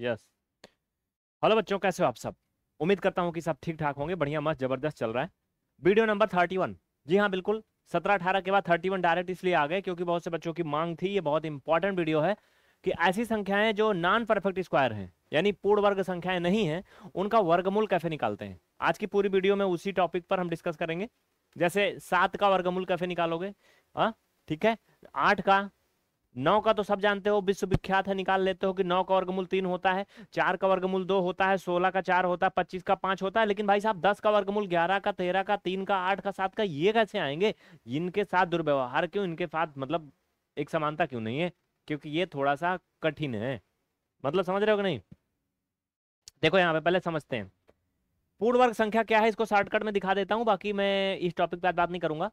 Yes hello बच्चों कैसे हो आप सब उम्मीद करता हूँ कि सब ठीक ठाक होंगे बढ़िया मस्त जबरदस्त चल रहा है वीडियो नंबर थर्टी वन जी हाँ बिल्कुल सत्रह अठारह के बाद थर्टी वन डायरेक्ट इसलिए आ गए क्योंकि बहुत से बच्चों की मांग थी ये बहुत इंपॉर्टेंट वीडियो है कि ऐसी संख्याएं जो नॉन परफेक्ट स्क्वायर हैं यानी पूर्ण वर्ग संख्याएं नहीं हैं उनका वर्गमूल कैसे निकालते हैं आज की पूरी वीडियो में उसी टॉपिक पर हम डिस्कस करेंगे जैसे सात का वर्गमूल कैसे निकालोगे हाँ ठीक है आठ का नौ का तो सब जानते हो विश्वविख्यात है निकाल लेते हो कि नौ का वर्गमूल तीन होता है चार का वर्गमूल दो होता है सोलह का चार होता है पच्चीस का पांच होता है लेकिन भाई साहब दस का वर्गमूल ग्यारह का तेरह का तीन का आठ का सात का ये कैसे आएंगे इनके साथ दुर्व्यवहार क्यों इनके साथ मतलब एक समानता क्यों नहीं है क्योंकि ये थोड़ा सा कठिन है मतलब समझ रहे हो कि नहीं देखो यहाँ पे पहले समझते हैं पूर्ण वर्ग संख्या क्या है इसको शॉर्टकट में दिखा देता हूँ बाकी मैं इस टॉपिक पर बात नहीं करूंगा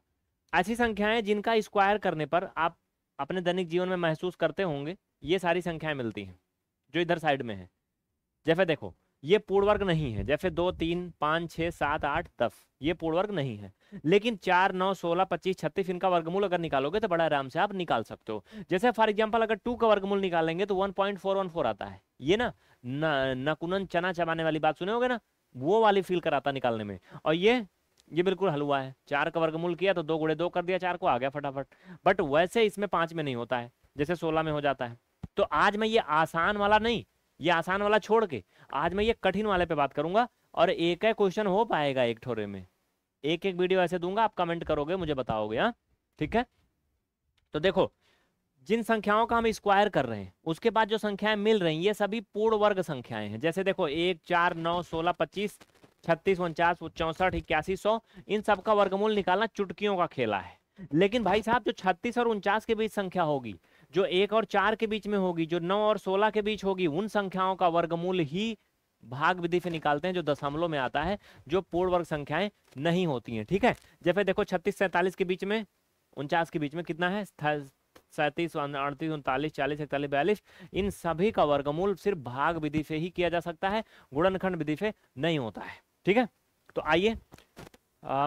ऐसी संख्याएं जिनका स्क्वायर करने पर आप अपने दैनिक जीवन में महसूस करते होंगे ये सारी संख्याएं मिलती हैं जो इधर साइड में है जैसे देखो ये पूर्णवर्ग नहीं है जैसे दो तीन पाँच छः सात आठ दस ये पूर्णवर्ग नहीं है लेकिन चार नौ सोलह पच्चीस छत्तीस इनका वर्गमूल अगर निकालोगे तो बड़ा आराम से आप निकाल सकते हो जैसे फॉर एग्जाम्पल अगर टू का वर्गमूल निकालेंगे तो one point four one four आता है ये ना नकुनन चना चबाने वाली बात सुने ना वो वाली फील कराता निकालने में और ये ये बिल्कुल हलवा है चार का वर्गमूल किया तो दो गुड़े दो कर दिया चार को आ गया फटाफट बट वैसे इसमें पांच में नहीं होता है जैसे सोलह में हो जाता है तो आज मैं ये आसान वाला नहीं ये आसान वाला छोड़ के आज मैं ये कठिन वाले पे बात करूंगा और एक है क्वेश्चन हो पाएगा एक थोड़े में एक एक वीडियो ऐसे दूंगा आप कमेंट करोगे मुझे बताओगे हाँ ठीक है तो देखो जिन संख्याओं का हम स्क्वायर कर रहे हैं उसके बाद जो संख्याएं मिल रही हैं ये सभी पूर्ण वर्ग संख्याएं हैं जैसे देखो एक चार नौ सोलह पच्चीस छत्तीस उनचास चौंसठ इक्यासी सौ इन सब का वर्गमूल निकालना चुटकियों का खेला है लेकिन भाई साहब जो छत्तीस और उनचास के बीच संख्या होगी जो एक और चार के बीच में होगी जो नौ और सोलह के बीच होगी उन संख्याओं का वर्गमूल ही भाग विधि से निकालते हैं जो दशमलव में आता है जो पूर्ण वर्ग संख्याएं नहीं होती हैं ठीक है जैसे देखो छत्तीस सैंतालीस के बीच में उनचास के बीच में कितना है सैंतीस अड़तीस उनतालीस चालीस इकतालीस बयालीस इन सभी का वर्गमूल सिर्फ भाग विधि से ही किया जा सकता है गुणनखंड विधि से नहीं होता है ठीक है तो आइए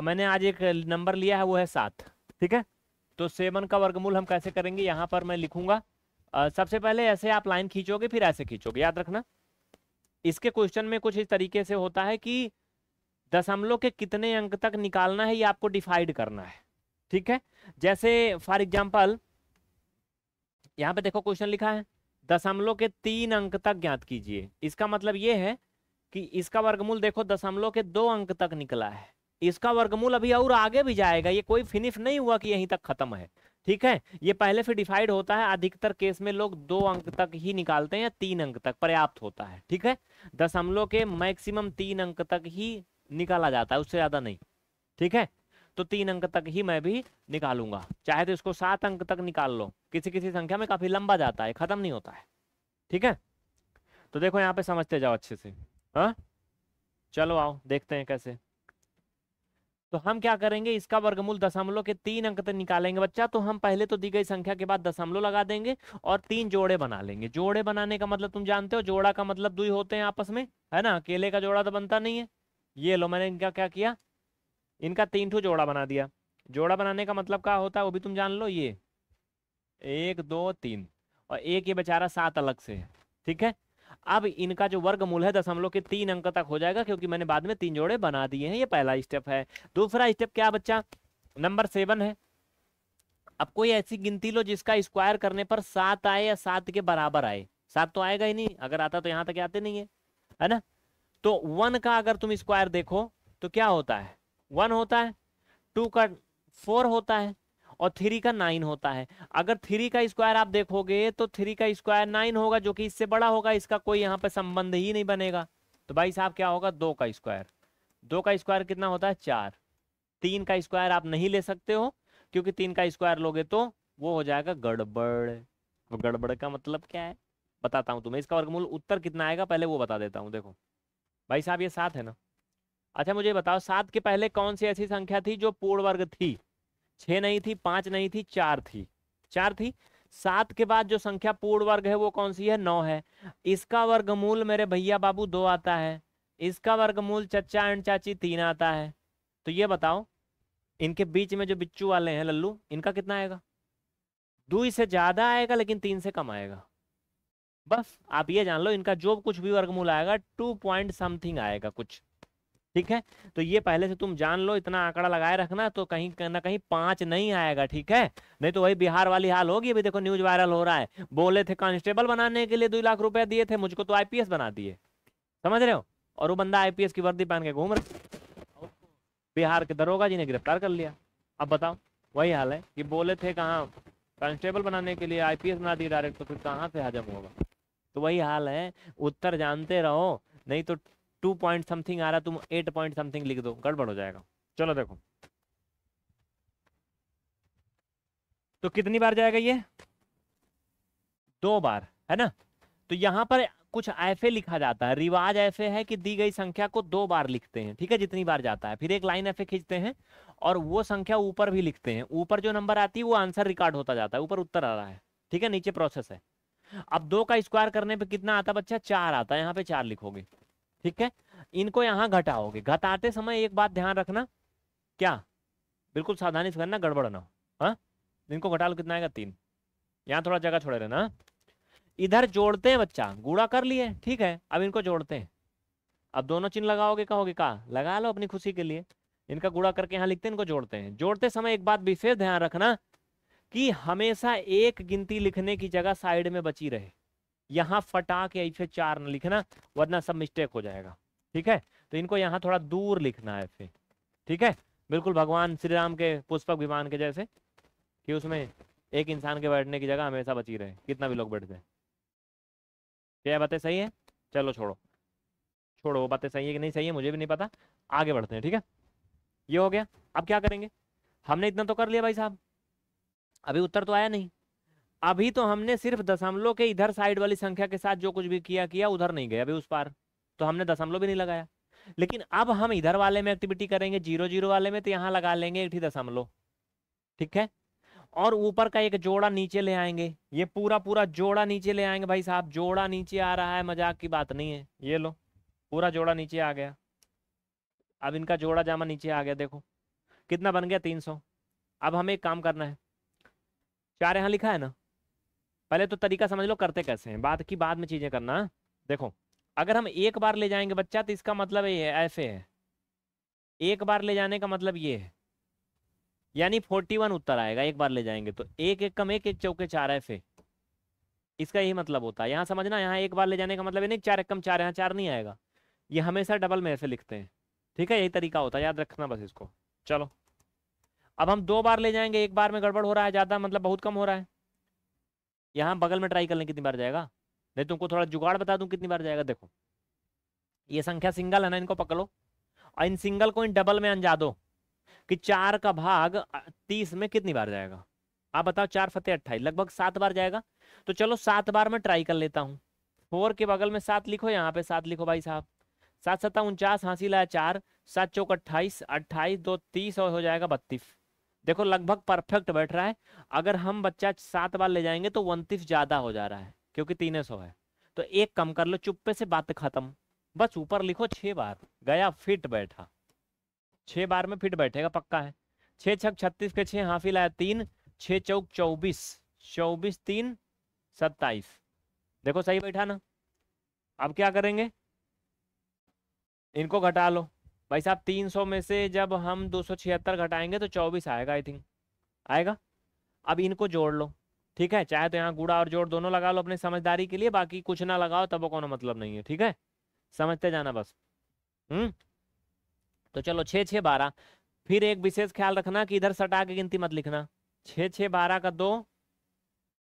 मैंने आज एक नंबर लिया है वो है सात ठीक है तो सेवन का वर्गमूल हम कैसे करेंगे यहां पर मैं लिखूंगा आ, सबसे पहले ऐसे आप लाइन खींचोगे फिर ऐसे खींचोगे याद रखना इसके क्वेश्चन में कुछ इस तरीके से होता है कि दशमलव के कितने अंक तक निकालना है ये आपको डिफाइड करना है ठीक है जैसे फॉर एग्जाम्पल यहाँ पे देखो क्वेश्चन लिखा है दशमलव के तीन अंक तक ज्ञात कीजिए इसका मतलब ये है कि इसका वर्गमूल देखो दशमलव के दो अंक तक निकला है इसका वर्गमूल अभी और आगे भी जाएगा ये कोई फिनिश नहीं हुआ कि यहीं तक खत्म है ठीक है ये पहले से डिफाइड होता है अधिकतर केस में लोग दो अंक तक ही निकालते हैं या तीन अंक तक पर्याप्त होता है ठीक है दशमलव के मैक्सिमम तीन अंक तक ही निकाला जाता है उससे ज्यादा नहीं ठीक है तो तीन अंक तक ही मैं भी निकालूंगा चाहे तो इसको सात अंक तक निकाल लो किसी किसी संख्या में काफी लंबा जाता है खत्म नहीं होता है ठीक है तो देखो यहाँ पे समझते जाओ अच्छे से हाँ चलो आओ देखते हैं कैसे तो हम क्या करेंगे इसका वर्गमूल दशमलव के तीन अंक तक निकालेंगे बच्चा तो हम पहले तो दी गई संख्या के बाद दशमलव लगा देंगे और तीन जोड़े बना लेंगे जोड़े बनाने का मतलब तुम जानते हो जोड़ा का मतलब दुई होते हैं आपस में है ना अकेले का जोड़ा तो बनता नहीं है ये लो मैंने इनका क्या किया इनका तीन ठो जोड़ा बना दिया जोड़ा बनाने का मतलब क्या होता है वो भी तुम जान लो ये एक दो तीन और एक ये बेचारा सात अलग से है ठीक है अब इनका जो वर्गमूल है दशमलव के तीन अंक तक हो जाएगा क्योंकि मैंने बाद में तीन जोड़े बना दिए हैं ये पहला स्टेप है दूसरा स्टेप क्या बच्चा नंबर सेवन है अब कोई ऐसी गिनती लो जिसका स्क्वायर करने पर सात आए या सात के बराबर आए सात तो आएगा ही नहीं अगर आता तो यहां तक आते नहीं है है ना तो वन का अगर तुम स्क्वायर देखो तो क्या होता है वन होता है टू का फोर होता है और थ्री का नाइन होता है अगर थ्री का स्क्वायर आप देखोगे तो थ्री का स्क्वायर नाइन होगा जो कि इससे बड़ा होगा इसका कोई यहाँ पर संबंध ही नहीं बनेगा तो भाई साहब क्या होगा दो का स्क्वायर दो का स्क्वायर कितना होता है चार तीन का स्क्वायर आप नहीं ले सकते हो क्योंकि तीन का स्क्वायर लोगे तो वो हो जाएगा गड़बड़ गड़बड़ का मतलब क्या है बताता हूँ तुम्हें इसका वर्गमूल उत्तर कितना आएगा पहले वो बता देता हूँ देखो भाई साहब ये सात है ना अच्छा मुझे बताओ सात के पहले कौन सी ऐसी संख्या थी जो पूर्ण वर्ग थी छ नहीं थी पांच नहीं थी चार थी चार थी सात के बाद जो संख्या पूर्ण वर्ग है वो कौन सी है नौ है इसका वर्गमूल मेरे भैया बाबू दो आता है इसका वर्गमूल चचा एंड चाची तीन आता है तो ये बताओ इनके बीच में जो बिच्चू वाले हैं लल्लू इनका कितना आएगा दो से ज़्यादा आएगा लेकिन तीन से कम आएगा बस आप ये जान लो इनका जो कुछ भी वर्गमूल आएगा टू पॉइंट समथिंग आएगा कुछ ठीक है तो ये पहले से तुम जान लो इतना आंकड़ा लगाए रखना तो कहीं ना कहीं पांच नहीं आएगा ठीक है नहीं तो वही बिहार वाली हाल होगी अभी देखो न्यूज वायरल हो रहा है बोले थे कांस्टेबल बनाने के लिए दो लाख रुपए दिए थे मुझको तो आईपीएस बना दिए समझ रहे हो और वो बंदा आईपीएस की वर्दी पहन के घूम रहा बिहार के दरोगा जी ने गिरफ्तार कर लिया अब बताओ वही हाल है कि बोले थे कहाँ कांस्टेबल बनाने के लिए आईपीएस बना दिए डायरेक्ट तो फिर कहाँ से हजम होगा तो वही हाल है उत्तर जानते रहो नहीं तो टू पॉइंट समथिंग आ रहा तुम एट पॉइंट समथिंग लिख दो गड़बड़ हो जाएगा चलो देखो तो कितनी बार जाएगा ये दो बार है ना तो यहां पर कुछ ऐफे लिखा जाता है रिवाज ऐफे है कि दी गई संख्या को दो बार लिखते हैं ठीक है जितनी बार जाता है फिर एक लाइन ऐफे खींचते हैं और वो संख्या ऊपर भी लिखते हैं ऊपर जो नंबर आती है वो आंसर रिकॉर्ड होता जाता है ऊपर उत्तर आ रहा है ठीक है नीचे प्रोसेस है अब दो का स्क्वायर करने पे कितना आता बच्चा चार आता है यहाँ पे चार लिखोगे ठीक है इनको यहाँ घटाओगे घटाते समय एक बात ध्यान रखना क्या बिल्कुल सावधानी से करना गड़बड़ ना हो हाँ? इनको घटा लो कितना आएगा तीन यहाँ थोड़ा जगह छोड़े रहना हाँ? इधर जोड़ते हैं बच्चा गुड़ा कर लिए ठीक है अब इनको जोड़ते हैं अब दोनों चिन्ह लगाओगे कहोगे कहा लगा लो अपनी खुशी के लिए इनका गुड़ा करके यहाँ लिखते हैं इनको जोड़ते हैं जोड़ते समय एक बात विशेष ध्यान रखना कि हमेशा एक गिनती लिखने की जगह साइड में बची रहे यहाँ फटा के ऐसे चार ना लिखना वरना सब मिस्टेक हो जाएगा ठीक है तो इनको यहाँ थोड़ा दूर लिखना है फिर ठीक है बिल्कुल भगवान श्री राम के पुष्पक विमान के जैसे कि उसमें एक इंसान के बैठने की जगह हमेशा बची रहे कितना भी लोग बैठ जाए क्या बातें सही है चलो छोड़ो छोड़ो वो बातें सही है कि नहीं सही है मुझे भी नहीं पता आगे बढ़ते हैं ठीक है ये हो गया अब क्या करेंगे हमने इतना तो कर लिया भाई साहब अभी उत्तर तो आया नहीं अभी तो हमने सिर्फ दशमलव के इधर साइड वाली संख्या के साथ जो कुछ भी किया किया उधर नहीं गया अभी उस पार तो हमने दशमलव भी नहीं लगाया लेकिन अब हम इधर वाले में एक्टिविटी करेंगे जीरो जीरो वाले में तो यहाँ लगा लेंगे एक ही दशमलव ठीक है और ऊपर का एक जोड़ा नीचे ले आएंगे ये पूरा पूरा जोड़ा नीचे ले आएंगे भाई साहब जोड़ा नीचे आ रहा है मजाक की बात नहीं है ये लो पूरा जोड़ा नीचे आ गया अब इनका जोड़ा जामा नीचे आ गया देखो कितना बन गया तीन सौ अब हमें एक काम करना है चार यहाँ लिखा है ना पहले तो तरीका समझ लो करते कैसे हैं बात की बाद में चीज़ें करना हाँ। देखो अगर हम एक बार ले जाएंगे बच्चा तो इसका मतलब ये है ऐसे है एक बार ले जाने का मतलब ये है यानी फोर्टी वन उत्तर आएगा एक बार ले जाएंगे तो एक एक कम एक एक चौके चार ऐसे इसका यही मतलब होता है यहाँ समझना यहाँ एक बार ले जाने का मतलब ये नहीं चार एक कम चार यहाँ चार नहीं आएगा ये हमेशा डबल में ऐसे लिखते हैं ठीक है यही तरीका होता है याद रखना बस इसको चलो अब हम दो बार ले जाएंगे एक बार में गड़बड़ हो रहा है ज़्यादा मतलब बहुत कम हो रहा है यहाँ बगल में ट्राई कर लें कितनी बार जाएगा नहीं तुमको थोड़ा जुगाड़ बता दूँ कितनी बार जाएगा देखो ये संख्या सिंगल है ना इनको पकड़ो और इन सिंगल को इन डबल में अंजा दो कि चार का भाग तीस में कितनी बार जाएगा आप बताओ चार फतेह अट्ठाईस लगभग सात बार जाएगा तो चलो सात बार मैं ट्राई कर लेता हूँ फोर के बगल में सात लिखो यहाँ पे सात लिखो भाई साहब सात सत्ता उनचास हाँसी लाया चार सात चौक अट्ठाईस अट्ठाईस दो तीस और हो जाएगा बत्तीस देखो लगभग परफेक्ट बैठ रहा है अगर हम बच्चा सात बार ले जाएंगे तो उनतीस ज़्यादा हो जा रहा है क्योंकि तीन सौ है तो एक कम कर लो चुप्पे से बात खत्म बस ऊपर लिखो छः बार गया फिट बैठा छह बार में फिट बैठेगा पक्का है छः छक छत्तीस के छह हाफी लाया तीन छह चौक चौबीस चौबीस तीन सत्ताईस देखो सही बैठा ना अब क्या करेंगे इनको घटा लो भाई साहब 300 में से जब हम छिहत्तर घटाएंगे तो 24 आएगा आई थिंक आएगा अब इनको जोड़ लो ठीक है चाहे तो यहाँ गुड़ा और जोड़ दोनों लगा लो अपनी समझदारी के लिए बाकी कुछ ना लगाओ तब को मतलब नहीं है ठीक है समझते जाना बस हम्म तो चलो छः छः बारह फिर एक विशेष ख्याल रखना कि इधर सटा के गिनती मत लिखना छः छः बारह का दो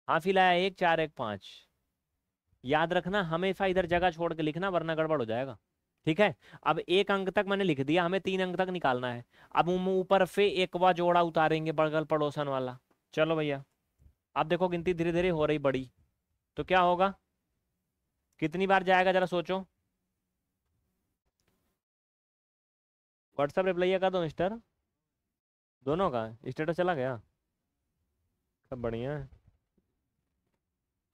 हाफी लाया एक चार एक पाँच याद रखना हमेशा इधर जगह छोड़ के लिखना वरना गड़बड़ हो जाएगा ठीक है अब एक अंक तक मैंने लिख दिया हमें तीन अंक तक निकालना है अब ऊपर से एक वा जोड़ा उतारेंगे बगल पड़ोसन वाला चलो भैया आप देखो गिनती धीरे धीरे हो रही बड़ी तो क्या होगा कितनी बार जाएगा जरा सोचो व्हाट्सएप रिप्लाई कर दो मिस्टर दोनों का स्टेटस चला गया सब बढ़िया है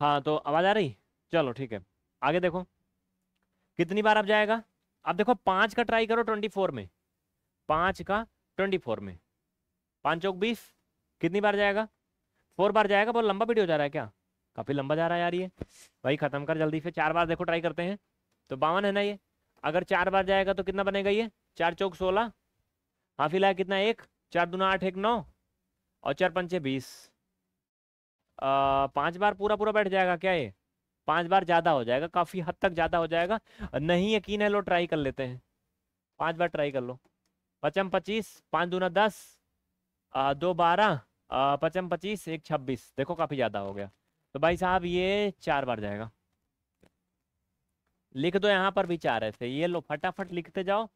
हाँ तो आवाज़ आ रही चलो ठीक है आगे देखो कितनी बार आप जाएगा अब देखो पांच का ट्राई करो ट्वेंटी फोर में पांच का ट्वेंटी फोर में पाँच चौक बीस कितनी बार जाएगा फोर बार जाएगा बहुत लंबा वीडियो जा रहा है क्या काफी लंबा जा रहा है यार ये भाई खत्म कर जल्दी से चार बार देखो ट्राई करते हैं तो बावन है ना ये अगर चार बार जाएगा तो कितना बनेगा ये चार चौक सोलह हाफी लाया कितना एक चार दुना आठ एक नौ और चार पंचे बीस पाँच बार पूरा पूरा बैठ जाएगा क्या ये पांच बार ज़्यादा हो जाएगा काफ़ी हद तक ज़्यादा हो जाएगा नहीं यकीन है लो ट्राई कर लेते हैं पांच बार ट्राई कर लो पचम पच्चीस पांच दूना दस दो बारह पचम पच्चीस एक छब्बीस देखो काफ़ी ज़्यादा हो गया तो भाई साहब ये चार बार जाएगा लिख दो यहाँ पर भी चार ऐसे ये लो फटाफट लिखते जाओ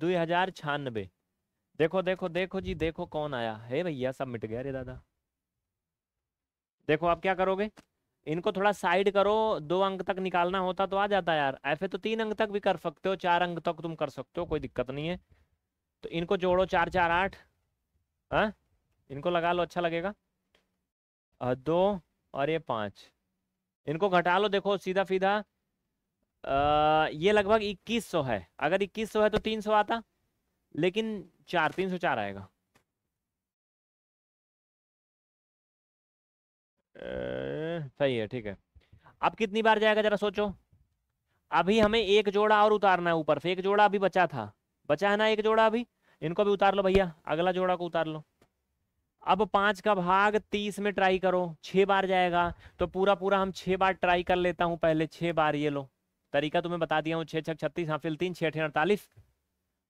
दो हजार छानबे देखो देखो देखो जी देखो कौन आया है भैया सब मिट गया रे दादा देखो आप क्या करोगे इनको थोड़ा साइड करो दो अंक तक निकालना होता तो आ जाता यार ऐसे तो तीन अंक तक भी कर सकते हो चार अंक तक तुम कर सकते हो कोई दिक्कत नहीं है तो इनको जोड़ो चार चार आठ हाँ इनको लगा लो अच्छा लगेगा दो और ये पाँच इनको घटा लो देखो सीधा सीधा ये लगभग इक्कीस सौ है अगर इक्कीस सौ है तो तीन सौ आता लेकिन चार तीन सौ चार आएगा सही है ठीक है अब कितनी बार जाएगा जरा सोचो अभी हमें एक जोड़ा और उतारना है ऊपर से एक जोड़ा अभी बचा था बचा है ना एक जोड़ा अभी इनको भी उतार लो भैया अगला जोड़ा को उतार लो अब पांच का भाग तीस में ट्राई करो छह बार जाएगा तो पूरा पूरा हम छह बार ट्राई कर लेता हूं पहले छह बार ये लो तरीका तुम्हें बता दिया हूँ छह छः छत्तीस हाफिल तीन छह अठे अड़तालीस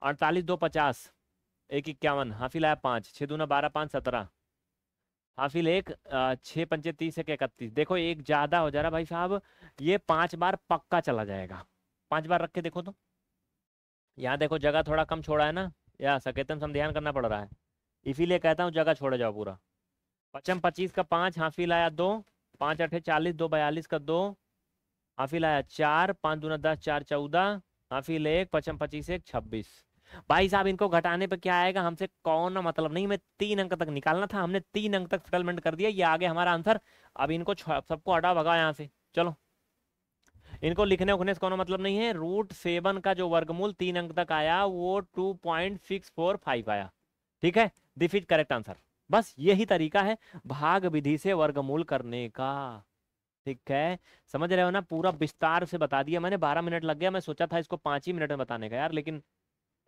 अड़तालीस दो पचास एक इक्यावन हाफिल आया पांच छह दो ना बारह पांच सत्रह हाफिल एक छः पंचे तीस एक इकतीस देखो एक ज़्यादा हो जा रहा भाई साहब ये पांच बार पक्का चला जाएगा पांच बार रख के देखो तो यहाँ देखो जगह थोड़ा कम छोड़ा है ना या सकेतन संध्यान करना पड़ रहा है इसीलिए कहता हूँ जगह छोड़े जाओ पूरा पचम पच्चीस का पाँच हाफिल आया दो पाँच अठे चालीस दो बयालीस का दो हाफिल आया चार पाँच दूना दस चार चौदह हाफिल एक पचम पच्चीस एक छब्बीस भाई साहब इनको घटाने पर क्या आएगा हमसे कौन मतलब नहीं मैं तीन अंक तक निकालना था हमने तीन अंक तक सेटलमेंट कर दिया ये आगे हमारा आंसर अब इनको सबको हटा भगा यहाँ से चलो इनको लिखने उखने से कोनो मतलब नहीं है रूट सेवन का जो वर्गमूल तीन अंक तक आया वो two point six four five आया ठीक है दिस इज करेक्ट आंसर बस यही तरीका है भाग विधि से वर्गमूल करने का ठीक है समझ रहे हो ना पूरा विस्तार से बता दिया मैंने बारह मिनट लग गया मैं सोचा था इसको पांच ही मिनट में बताने का यार लेकिन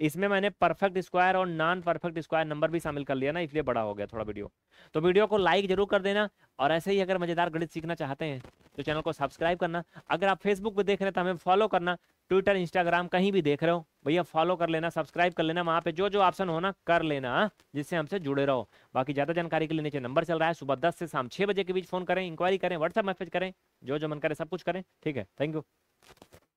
इसमें मैंने परफेक्ट स्क्वायर और नॉन परफेक्ट स्क्वायर नंबर भी शामिल कर लिया ना इसलिए बड़ा हो गया थोड़ा वीडियो तो वीडियो को लाइक जरूर कर देना और ऐसे ही अगर मजेदार गणित सीखना चाहते हैं तो चैनल को सब्सक्राइब करना अगर आप फेसबुक पर देख रहे हैं तो हमें फॉलो करना ट्विटर इंस्टाग्राम कहीं भी देख रहे हो भैया फॉलो कर लेना सब्सक्राइब कर लेना वहाँ पे जो जो ऑप्शन होना कर लेना हाँ, जिससे हमसे जुड़े रहो बाकी ज़्यादा जानकारी के लिए नीचे नंबर चल रहा है सुबह दस से शाम छह बजे के बीच फोन करें इंक्वायरी करें व्हाट्सएप मैसेज करें जो जो मन करे सब कुछ करें ठीक है थैंक यू